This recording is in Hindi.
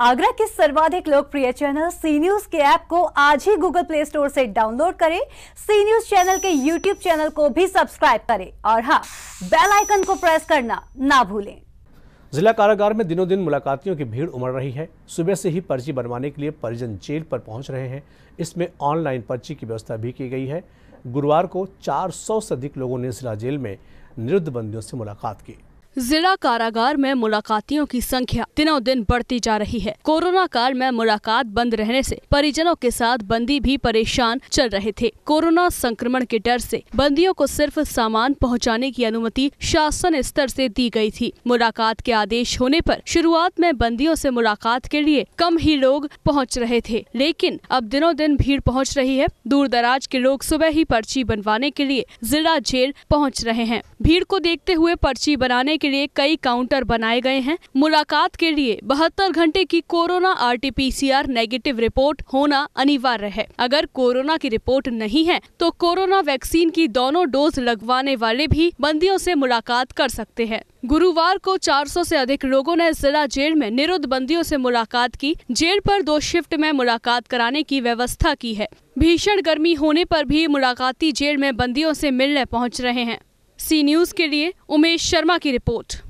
आगरा के सर्वाधिक लोकप्रिय चैनल सी न्यूज के ऐप को आज ही गूगल प्ले स्टोर से डाउनलोड करें सी न्यूज चैनल के यूट्यूब चैनल को भी सब्सक्राइब करें और हाँ बेल आइकन को प्रेस करना ना भूलें जिला कारागार में दिनों दिन मुलाकातियों की भीड़ उमड़ रही है सुबह से ही पर्ची बनवाने के लिए परिजन जेल पर पहुंच रहे हैं इसमें ऑनलाइन पर्ची की व्यवस्था भी की गई है गुरुवार को 400 से अधिक लोगों ने जिला जेल में निरुद्ध बंदियों से मुलाकात की जिला कारागार में मुलाकातियों की संख्या दिनों दिन बढ़ती जा रही है कोरोना काल में मुलाकात बंद रहने से परिजनों के साथ बंदी भी परेशान चल रहे थे कोरोना संक्रमण के डर से बंदियों को सिर्फ सामान पहुंचाने की अनुमति शासन स्तर से दी गई थी मुलाकात के आदेश होने पर शुरुआत में बंदियों से मुलाकात के लिए कम ही लोग पहुँच रहे थे लेकिन अब दिनों दिन भीड़ पहुँच रही है दूर दराज के लोग सुबह ही पर्ची बनवाने के लिए जिला जेल पहुँच रहे हैं भीड़ को देखते हुए पर्ची बनाने के के लिए कई काउंटर बनाए गए हैं मुलाकात के लिए बहत्तर घंटे की corona R T P C R negative report होना अनिवार्य है अगर कोरोना की रिपोर्ट नहीं है तो कोरोना वैक्सीन की दोनों डोज लगवाने वाले भी बंदियों से मुलाकात कर सकते हैं गुरुवार को 400 से अधिक लोगों ने जिला जेल में निरुद्ध बंदियों से मुलाकात की जेल पर दो शिफ्ट में मुलाकात कराने की व्यवस्था की है भीषण गर्मी होने पर भी मुलाकाती जेल में बंदियों से मिलने पहुंच रहे हैं सी न्यूज़ के लिए उमेश शर्मा की रिपोर्ट